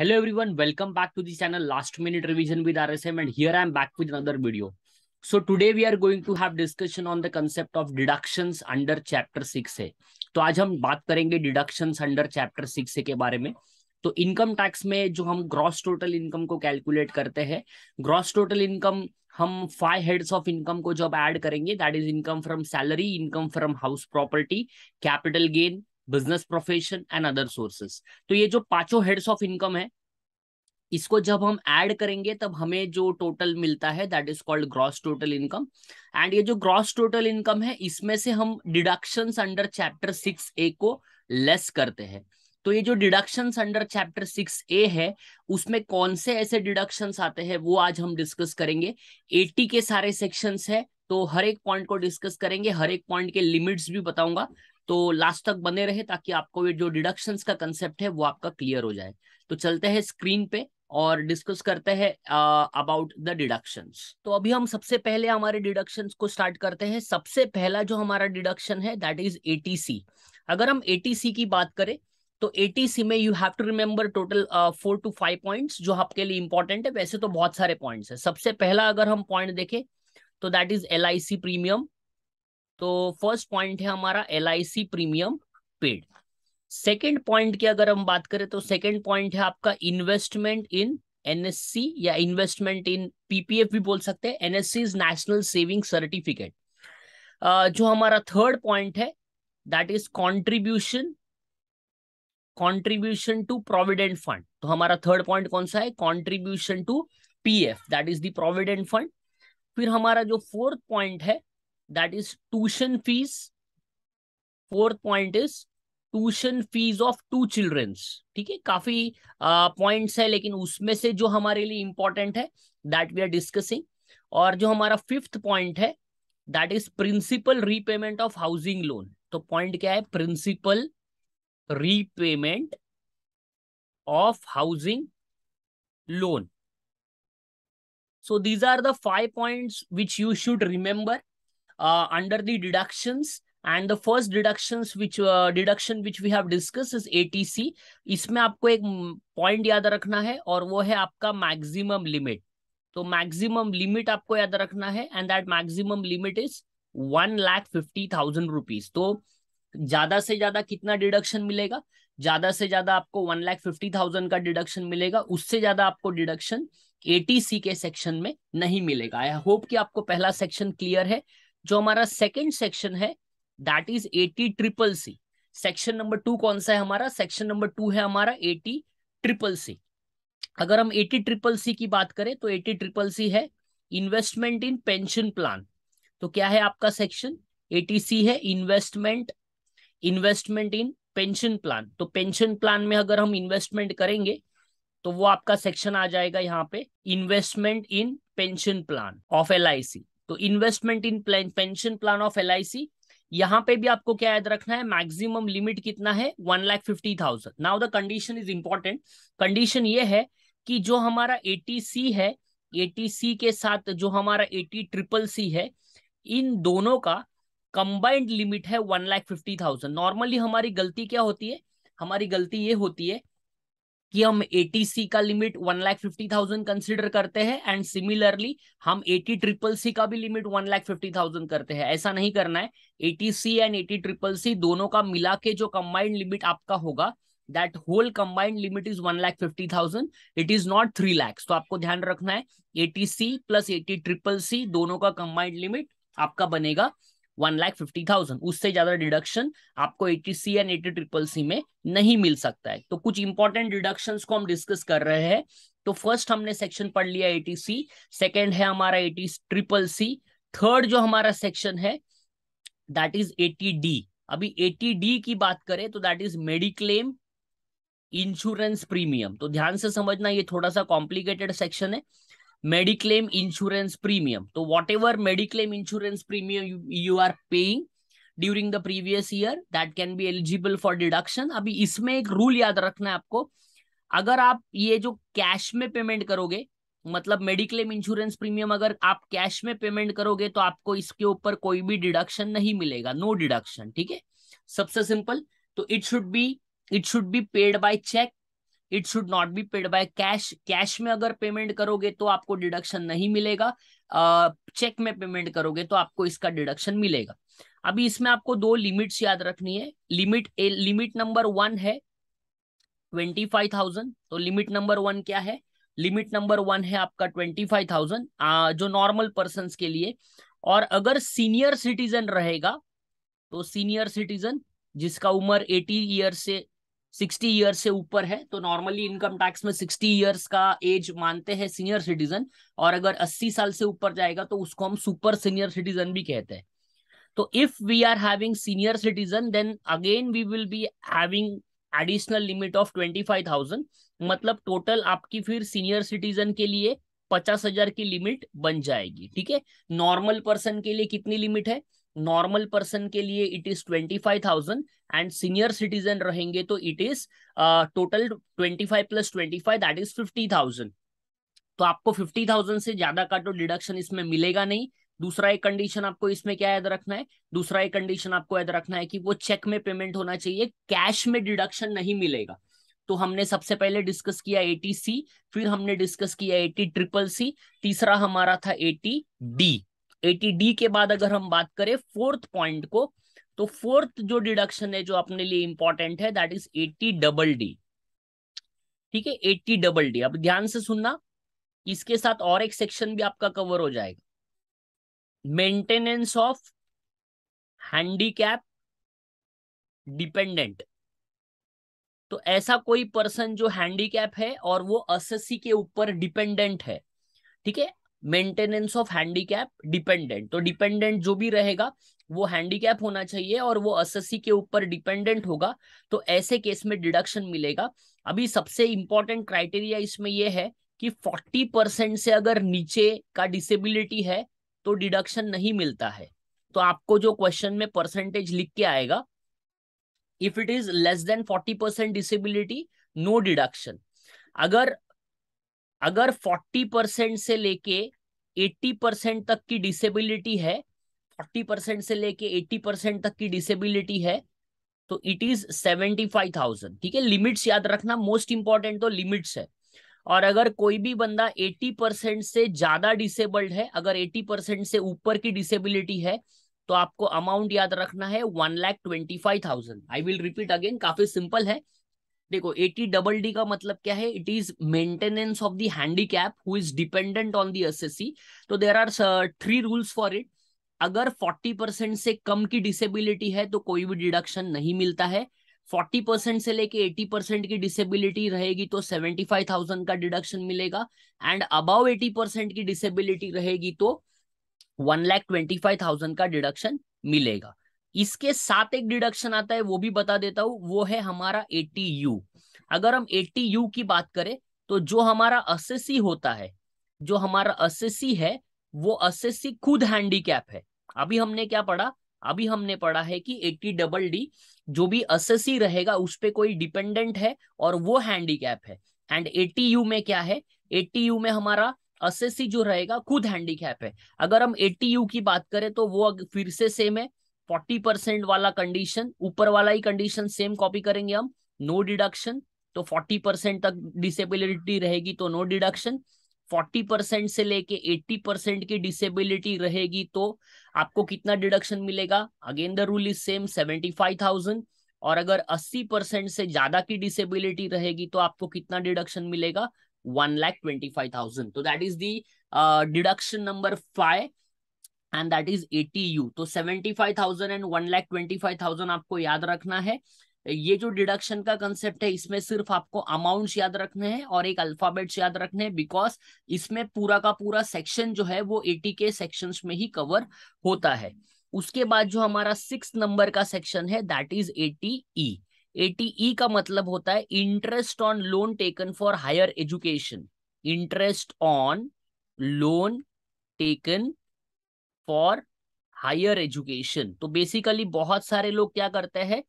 Hello everyone, welcome back to the channel Last Minute Revision with RSM and here I am back with another video. So today we are going to have discussion on the concept of deductions under chapter 6 है तो आज हम बात करेंगे deductions under chapter 6 के बारे में तो इनकम टैक्स में जो हम ग्रॉस टोटल इनकम को कैलकुलेट करते हैं ग्रॉस टोटल इनकम हम फाइव हेड्स ऑफ इनकम को जब ऐड करेंगे that is income from salary income from house property capital gain business profession and other sources तो ये जो पांचों हेड्स ऑफ इनकम है इसको जब हम ऐड करेंगे तब हमें जो टोटल मिलता है that is called gross total income and ये जो ग्रॉस टोटल इनकम है इसमें से हम deductions under chapter six A को लेस करते हैं तो ये जो deductions under chapter six A है उसमें कौन से ऐसे डिडक्शंस आते हैं वो आज हम डिस्कस करेंगे एटी के सारे सेक्शंस है तो हर एक पॉइंट को डिस्कस करेंगे हर एक पॉइंट के लिमिट्स भी बताऊंगा तो लास्ट तक बने रहे ताकि आपको ये जो डिडक्शंस का कंसेप्ट है वो आपका क्लियर हो जाए तो चलते हैं स्क्रीन पे और डिस्कस करते हैं अबाउट द डिडक्शंस तो अभी हम सबसे पहले हमारे डिडक्शंस को स्टार्ट करते हैं सबसे पहला जो हमारा डिडक्शन है दैट इज ए अगर हम ए की बात करें तो ए में you have to remember total four two five points जो आपके लिए इंपॉर्टेंट है वैसे तो बहुत सारे पॉइंट्स है सबसे पहला अगर हम पॉइंट देखें तो दैट इज एल प्रीमियम तो फर्स्ट पॉइंट है हमारा L premium paid second point की अगर हम बात करें तो सेकेंड पॉइंट है आपका इन्वेस्टमेंट इन एनएससी या इन्वेस्टमेंट इन पीपीएफ भी बोल सकते हैं NSC is national saving certificate जो हमारा थर्ड पॉइंट है that is contribution contribution to provident fund तो हमारा थर्ड पॉइंट कौन सा है contribution to PF that is the provident fund फिर हमारा जो फोर्थ पॉइंट है that is tuition fees fourth point is tuition fees of two childrens ठीक है काफी पॉइंट्स uh, है लेकिन उसमें से जो हमारे लिए इंपॉर्टेंट है दैट वी आर डिस्कसिंग और जो हमारा फिफ्थ पॉइंट है that is principal repayment of housing loan तो पॉइंट क्या है principal repayment of housing loan so these are the five points which you should remember uh, under the deductions and the first deductions which uh, deduction which we have discussed is ATC. इसमें आपको एक point याद रखना है और वो है आपका मैक्सिमम लिमिट तो मैक्सिमम लिमिट आपको याद रखना है and that maximum limit is one lakh fifty thousand rupees तो ज्यादा से ज्यादा कितना डिडक्शन मिलेगा ज्यादा से ज्यादा आपको वन लाख फिफ्टी थाउजेंड का डिडक्शन मिलेगा उससे ज्यादा आपको डिडक्शन एटीसी के सेक्शन में नहीं मिलेगा आई होप कि आपको पहला सेक्शन क्लियर है जो हमारा सेकेंड सेक्शन है that is eighty triple C section number two कौन सा है हमारा सेक्शन नंबर टू है हमारा एटी ट्रिपल सी अगर हम एटी ट्रिपल सी की बात करें तो एटी ट्रिपल सी है इन्वेस्टमेंट इन पेंशन प्लान तो क्या है आपका सेक्शन एटी सी है investment investment in pension plan तो पेंशन प्लान में अगर हम इन्वेस्टमेंट करेंगे तो वो आपका सेक्शन आ जाएगा यहाँ पे investment in pension plan of L I C तो investment in plan pension plan of L यहाँ पे भी आपको क्या याद रखना है मैक्सिमम लिमिट कितना है one lakh fifty thousand now the condition is important condition ये है कि जो हमारा सी है एटीसी के साथ जो हमारा टी ट्रिपल सी है इन दोनों का कंबाइंड लिमिट है one lakh fifty thousand normally हमारी गलती क्या होती है हमारी गलती ये होती है कि हम एटीसी का limit one lakh fifty thousand consider करते हैं एंड सिमिलरली हम एटी ट्रिपल सी का भी limit one lakh fifty thousand करते हैं ऐसा नहीं करना है eighty C and eighty triple C दोनों का मिला के जो कंबाइंड लिमिट आपका होगा that whole combined limit is one lakh fifty thousand it is not three lakhs तो आपको ध्यान रखना है eighty C plus eighty triple C दोनों का कंबाइंड लिमिट आपका बनेगा वन लाख फिफ्टी थाउजेंड उससे ज्यादा डिडक्शन आपको eighty C and eighty triple C में नहीं मिल सकता है तो कुछ इंपॉर्टेंट डिडक्शन को हम डिस्कस कर रहे हैं तो फर्स्ट हमने सेक्शन पढ़ लिया एटी सी सेकेंड है हमारा एटी ट्रिपल सी थर्ड जो हमारा सेक्शन है दैट इज एटी डी अभी एटी डी की बात करें तो that is mediclaim insurance premium तो ध्यान से समझना ये थोड़ा सा कॉम्प्लिकेटेड सेक्शन है मेडिक्लेम इंश्योरेंस प्रीमियम तो whatever mediclaim insurance premium you are paying during the previous year that can be eligible for deduction अभी इसमें एक रूल याद रखना है आपको अगर आप ये जो कैश में पेमेंट करोगे मतलब मेडिक्लेम इंश्योरेंस प्रीमियम अगर आप कैश में पेमेंट करोगे तो आपको इसके ऊपर कोई भी डिडक्शन नहीं मिलेगा नो डिडक्शन ठीक है सबसे सिंपल तो it should be it should be paid by cheque it should not be paid by cash cash में अगर पेमेंट करोगे तो आपको डिडक्शन नहीं मिलेगा चेक uh, में पेमेंट करोगे तो आपको इसका डिडक्शन मिलेगा अभी इसमें आपको दो लिमिट्स याद रखनी है limit A limit number one है ट्वेंटी फाइव थाउजेंड तो लिमिट नंबर वन क्या है लिमिट नंबर वन है आपका ट्वेंटी फाइव थाउजेंड जो नॉर्मल पर्सन के लिए और अगर सीनियर सिटीजन रहेगा तो सीनियर सिटीजन जिसका उम्र एटी ईयर से सिक्सटी ईयर्स से ऊपर है तो नॉर्मली इनकम टैक्स में सिक्सटी ईयर्स का एज मानते हैं सीनियर सिटीजन और अगर अस्सी साल से ऊपर जाएगा तो उसको हम सुपर सीनियर सिटीजन भी कहते हैं तो if we are having senior citizen then again we will be having additional limit of twenty five thousand मतलब टोटल आपकी फिर सीनियर सिटीजन के लिए पचास हजार की लिमिट बन जाएगी ठीक है नॉर्मल पर्सन के लिए कितनी लिमिट है नॉर्मल पर्सन के लिए it is twenty five thousand and senior citizen रहेंगे तो it is total twenty five plus twenty five that is fifty thousand तो आपको फिफ्टी थाउजेंड से ज्यादा का तो डिडक्शन इसमें मिलेगा नहीं दूसरा एक कंडीशन आपको इसमें क्या याद रखना है दूसरा एक कंडीशन आपको याद रखना है कि वो चेक में पेमेंट होना चाहिए कैश में डिडक्शन नहीं मिलेगा तो हमने सबसे पहले डिस्कस किया एटी सी फिर हमने डिस्कस किया एटी ट्रिपल सी तीसरा हमारा था एटी डी एटी डी के बाद अगर हम बात करें फोर्थ पॉइंट को तो फोर्थ जो डिडक्शन है जो अपने लिए इंपॉर्टेंट है that is eighty double D ठीक है एटी डबल डी अब ध्यान से सुनना इसके साथ और एक सेक्शन भी आपका कवर हो जाएगा मेंटेनेंस ऑफ हैंडीकैप डिपेंडेंट तो ऐसा कोई पर्सन जो हैंडीकैप है और वो एसएससी के ऊपर डिपेंडेंट है ठीक है मेंटेनेंस ऑफ हैंडीकैप डिपेंडेंट तो डिपेंडेंट जो भी रहेगा वो हैंडीकैप होना चाहिए और वो एसएससी के ऊपर डिपेंडेंट होगा तो ऐसे केस में डिडक्शन मिलेगा अभी सबसे इंपॉर्टेंट क्राइटेरिया इसमें ये है कि 40 परसेंट से अगर नीचे का डिसेबिलिटी है तो डिडक्शन नहीं मिलता है तो आपको जो क्वेश्चन में परसेंटेज लिख के आएगा if it is less than forty percent disability no deduction अगर अगर 40 परसेंट से लेके 80 परसेंट तक की डिसेबिलिटी है 40 परसेंट से लेके 80 परसेंट तक की डिसेबिलिटी है तो इट इज 75,000 ठीक है लिमिट्स याद रखना मोस्ट इंपॉर्टेंट तो लिमिट्स है और अगर कोई भी बंदा 80 परसेंट से ज्यादा डिसेबल्ड है अगर 80 परसेंट से ऊपर की डिसेबिलिटी है तो आपको अमाउंट याद रखना है one lakh twenty five thousand I will repeat again काफी सिंपल है देखो एटी डबल डी का मतलब क्या है it is maintenance of the handicap who is dependent on the S तो there are three rules for it अगर 40 परसेंट से कम की डिसेबिलिटी है तो कोई भी डिडक्शन नहीं मिलता है 40 परसेंट से लेके 80 परसेंट की डिसेबिलिटी रहेगी तो 75,000 का डिडक्शन मिलेगा एंड अब 80 परसेंट की डिसेबिलिटी रहेगी तो one lakh twenty five thousand का डिडक्शन मिलेगा इसके साथ एक डिडक्शन आता है वो भी बता देता हूं वो है हमारा एटी यू अगर हम एटी यू की बात करें तो जो हमारा असेसी होता है जो हमारा असेसी है वो असेसी खुद हैंडीकैप है अभी हमने क्या पढ़ा अभी हमने पढ़ा है कि एट्टी डबल डी जो भी असेसी रहेगा उस पर कोई डिपेंडेंट है और वो हैंडीकैप है एंड एटी यू में क्या है एटी यू में हमारा असेसी जो रहेगा खुद हैंडीकैप है अगर हम एटी यू की बात करें तो वो फिर से सेम है फोर्टी परसेंट वाला कंडीशन ऊपर वाला ही कंडीशन सेम कॉपी करेंगे हम नो डिडक्शन तो फोर्टी परसेंट तक डिसेबिलिटी रहेगी तो नो डिडक्शन फोर्टी परसेंट से लेके एट्टी परसेंट की डिसेबिलिटी रहेगी तो आपको कितना डिडक्शन मिलेगा again the rule is same seventy five thousand और अगर अस्सी परसेंट से ज्यादा की डिसेबिलिटी रहेगी तो आपको कितना डिडक्शन मिलेगा one lakh twenty five thousand तो that is the deduction number five and that is eighty U तो seventy five thousand and one lakh twenty five thousand आपको याद रखना है ये जो डिडक्शन का कंसेप्ट है इसमें सिर्फ आपको अमाउंट्स याद रखने हैं और एक अल्फाबेट्स याद रखने हैं बिकॉज इसमें पूरा का पूरा सेक्शन जो है वो एटी के सेक्शन में ही कवर होता है उसके बाद जो हमारा सिक्स नंबर का सेक्शन है that is eighty E eighty E का मतलब होता है interest on loan taken for higher education interest on loan taken for higher education तो बेसिकली बहुत सारे लोग क्या करते हैं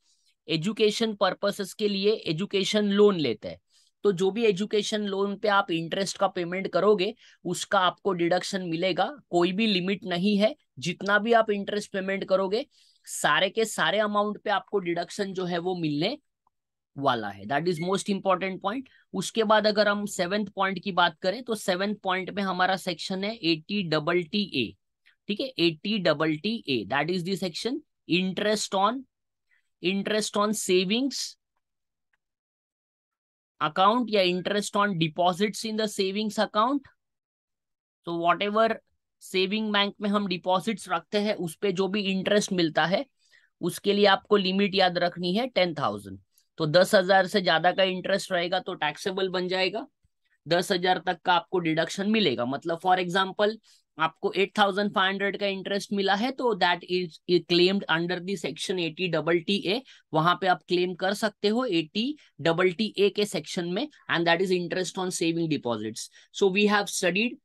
एजुकेशन पर्पसेस के लिए एजुकेशन लोन लेते हैं तो जो भी एजुकेशन लोन पे आप इंटरेस्ट का पेमेंट करोगे उसका आपको डिडक्शन मिलेगा कोई भी लिमिट नहीं है जितना भी आप इंटरेस्ट पेमेंट करोगे सारे के सारे अमाउंट पे आपको डिडक्शन जो है वो मिलने वाला है that is most important point उसके बाद अगर हम सेवेंथ पॉइंट की बात करें तो सेवेंथ पॉइंट में हमारा सेक्शन है एटी डबल टी ए ठीक है eighty double T A that is the interest on interest on savings account या interest on deposits in the savings account तो वॉट एवर सेविंग बैंक में हम deposits रखते हैं उस पर जो भी इंटरेस्ट मिलता है उसके लिए आपको लिमिट याद रखनी है टेन थाउजेंड तो दस हजार से ज्यादा का इंटरेस्ट रहेगा तो टैक्सेबल बन जाएगा दस हजार तक का आपको डिडक्शन मिलेगा मतलब फॉर एग्जाम्पल आपको एट थाउजेंड फाइव हंड्रेड का इंटरेस्ट मिला है तो that is claimed under the section eighty double T A वहां पे आप क्लेम कर सकते हो एटी डबल टी ए के सेक्शन में and that is interest on saving deposits so we have studied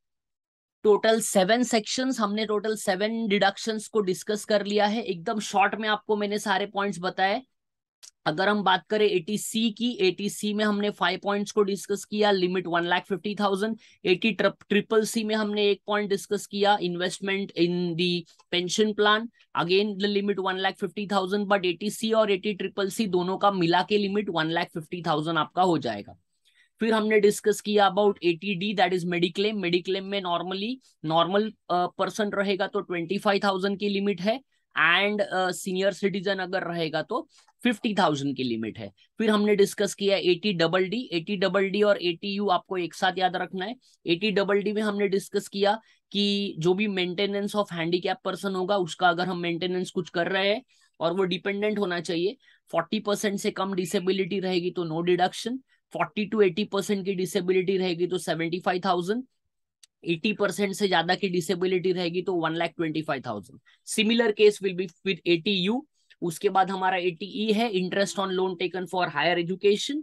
total seven sections हमने टोटल सेवन डिडक्शंस को डिस्कस कर लिया है एकदम शॉर्ट में आपको मैंने सारे पॉइंट्स बताए अगर हम बात करें एटीसी की एटीसी में हमने फाइव पॉइंट्स को डिस्कस किया limit one lakh fifty thousand eighty triple C में हमने एक पॉइंट डिस्कस किया investment in the pension plan again the limit one lakh fifty thousand but eighty C और एटी ट्रिपल सी दोनों का मिला के limit one lakh fifty thousand आपका हो जाएगा फिर हमने डिस्कस किया about eighty D that is mediclaim mediclaim में नॉर्मली नॉर्मल पर्सन रहेगा तो ट्वेंटी फाइव थाउजेंड की लिमिट है एंड सीनियर सिटीजन अगर रहेगा तो फिफ्टी थाउजेंड की लिमिट है फिर हमने डिस्कस किया eighty double D eighty double D और एटी यू आपको एक साथ याद रखना है एटी डबल डी में हमने डिस्कस किया कि जो भी मेंटेनेंस ऑफ हैंडीकैप पर्सन होगा उसका अगर हम मेंटेनेंस कुछ कर रहे हैं और वो डिपेंडेंट होना चाहिए फोर्टी परसेंट से कम डिसेबिलिटी रहेगी तो no deduction forty to eighty percent की डिसेबिलिटी रहेगी तो seventy five thousand eighty percent से ज्यादा की डिसेबिलिटी रहेगी तो one lakh twenty five thousand similar case will be with eighty U उसके बाद हमारा एटी ई e है interest on loan taken for higher education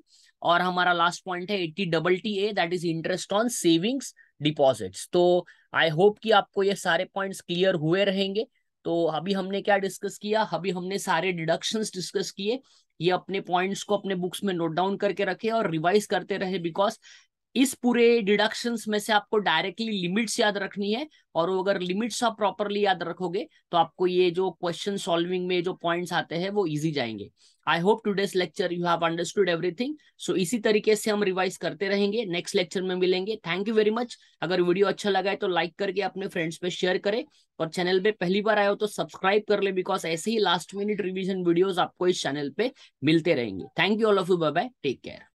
और हमारा लास्ट पॉइंट है eighty double T A that is interest on savings deposits तो I hope कि आपको ये सारे पॉइंट्स क्लियर हुए रहेंगे तो अभी हमने क्या डिस्कस किया अभी हमने सारे डिडक्शंस डिस्कस किए ये अपने पॉइंट्स को अपने बुक्स में नोट डाउन करके रखे और रिवाइज करते रहे बिकॉज इस पूरे डिडक्शन में से आपको डायरेक्टली लिमिट्स याद रखनी है और वो अगर लिमिट्स आप प्रॉपरली याद रखोगे तो आपको ये जो क्वेश्चन सॉल्विंग में जो पॉइंट्स आते हैं वो इजी जाएंगे I hope today's lecture you have understood everything so इसी तरीके से हम रिवाइज करते रहेंगे नेक्स्ट लेक्चर में मिलेंगे थैंक यू वेरी मच अगर वीडियो अच्छा लगा है तो लाइक करके अपने फ्रेंड्स पे शेयर करें और चैनल पे पहली बार आए हो तो सब्सक्राइब कर ले बिकॉज ऐसे ही लास्ट मिनट रिविजन वीडियोज आपको इस चैनल पे मिलते रहेंगे thank you all of you bye bye take care